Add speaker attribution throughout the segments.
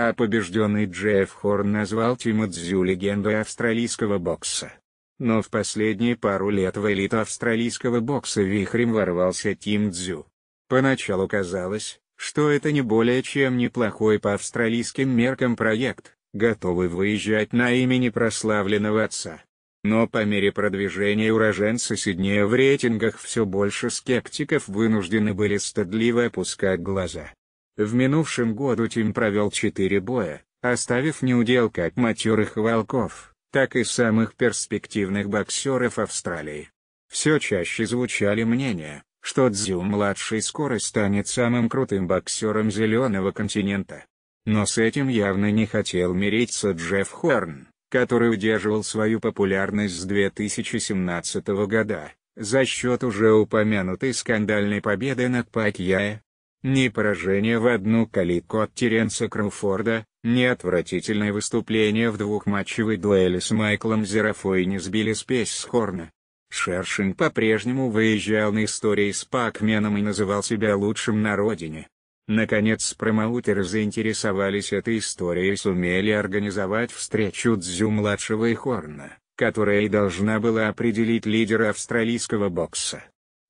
Speaker 1: а побежденный Джефф Хорн назвал Цзю легендой австралийского бокса. Но в последние пару лет в элиту австралийского бокса вихрем ворвался Тим Цзю. Поначалу казалось, что это не более чем неплохой по австралийским меркам проект, готовый выезжать на имени прославленного отца. Но по мере продвижения уроженца Сиднея в рейтингах все больше скептиков вынуждены были стыдливо опускать глаза. В минувшем году Тим провел 4 боя, оставив неудел как матерых волков, так и самых перспективных боксеров Австралии. Все чаще звучали мнения, что Дзю-младший скоро станет самым крутым боксером зеленого континента. Но с этим явно не хотел мириться Джефф Хорн, который удерживал свою популярность с 2017 года, за счет уже упомянутой скандальной победы над Пакьяе, ни поражение в одну калитку от Теренса Кроуфорда, ни отвратительное выступление в двухматчевой дуэли с Майклом Зерафой не сбили спесь с Хорна. Шершин по-прежнему выезжал на истории с Пакменом и называл себя лучшим на родине. Наконец промоутеры заинтересовались этой историей и сумели организовать встречу Дзю-младшего и Хорна, которая и должна была определить лидера австралийского бокса.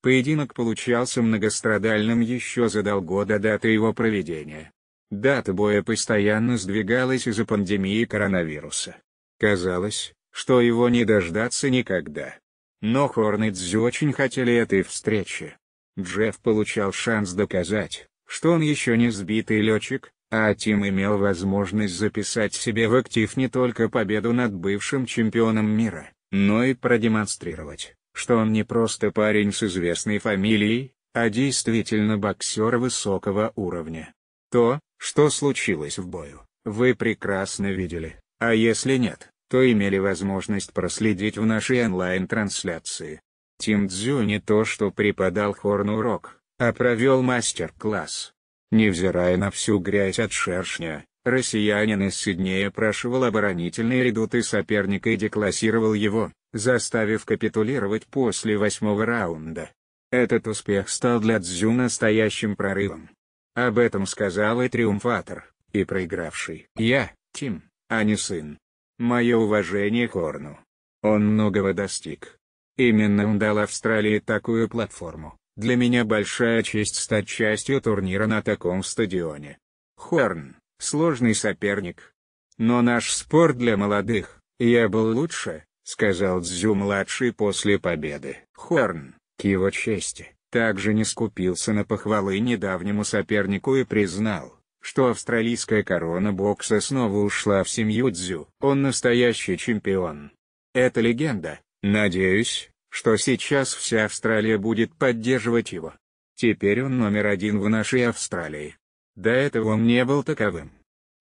Speaker 1: Поединок получался многострадальным еще за полгода даты его проведения. Дата боя постоянно сдвигалась из-за пандемии коронавируса. Казалось, что его не дождаться никогда. Но Хорнетс очень хотели этой встречи. Джефф получал шанс доказать, что он еще не сбитый летчик, а Тим имел возможность записать себе в актив не только победу над бывшим чемпионом мира, но и продемонстрировать, что он не просто парень с известной фамилией, а действительно боксер высокого уровня. То, что случилось в бою, вы прекрасно видели, а если нет, то имели возможность проследить в нашей онлайн-трансляции. Тим Цзю не то что преподал Хорн урок, а провел мастер-класс. Невзирая на всю грязь от шершня, Россиянин из Сиднея прошивал оборонительные редуты соперника и деклассировал его, заставив капитулировать после восьмого раунда. Этот успех стал для Цзю настоящим прорывом. Об этом сказал и триумфатор, и проигравший. Я, Тим, а не сын. Мое уважение Хорну. Он многого достиг. Именно он дал Австралии такую платформу. Для меня большая честь стать частью турнира на таком стадионе. Хорн, сложный соперник. Но наш спор для молодых, я был лучше, сказал Дзю-младший после победы. Хорн, к его чести, также не скупился на похвалы недавнему сопернику и признал, что австралийская корона бокса снова ушла в семью Дзю. Он настоящий чемпион. Это легенда, надеюсь, что сейчас вся Австралия будет поддерживать его. Теперь он номер один в нашей Австралии. До этого он не был таковым.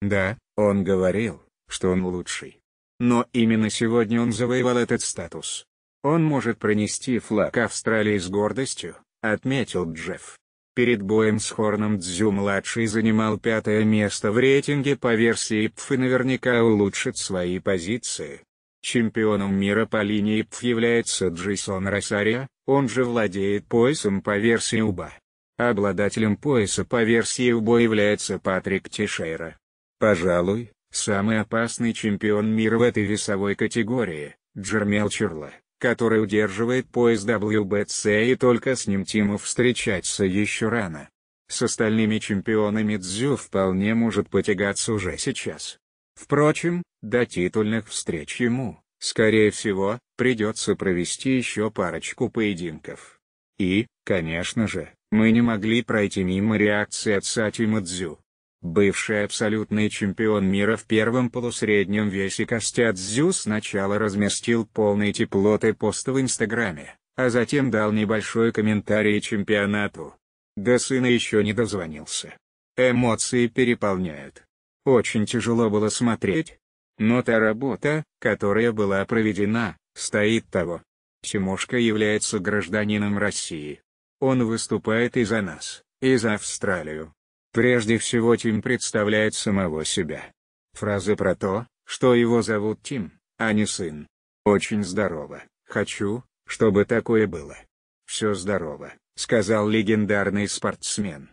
Speaker 1: Да, он говорил, что он лучший. Но именно сегодня он завоевал этот статус. Он может принести флаг Австралии с гордостью, отметил Джефф. Перед боем с Хорном Дзю-младший занимал пятое место в рейтинге по версии ПФ и наверняка улучшит свои позиции. Чемпионом мира по линии ПФ является Джейсон Росария, он же владеет поясом по версии УБА. Обладателем пояса по версии убоя является Патрик Тишейра. Пожалуй, самый опасный чемпион мира в этой весовой категории, Джермел Черла, который удерживает пояс WBC и только с ним Тиму встречаться еще рано. С остальными чемпионами Дзю вполне может потягаться уже сейчас. Впрочем, до титульных встреч ему, скорее всего, придется провести еще парочку поединков. И, конечно же, мы не могли пройти мимо реакции отца Тимадзю. Бывший абсолютный чемпион мира в первом полусреднем весе Костя Костядзю сначала разместил полный теплоты пост в Инстаграме, а затем дал небольшой комментарий чемпионату. До сына еще не дозвонился. Эмоции переполняют. Очень тяжело было смотреть. Но та работа, которая была проведена, стоит того. Тимошка является гражданином России. Он выступает и за нас, и за Австралию. Прежде всего Тим представляет самого себя. Фраза про то, что его зовут Тим, а не сын. Очень здорово, хочу, чтобы такое было. Все здорово, сказал легендарный спортсмен.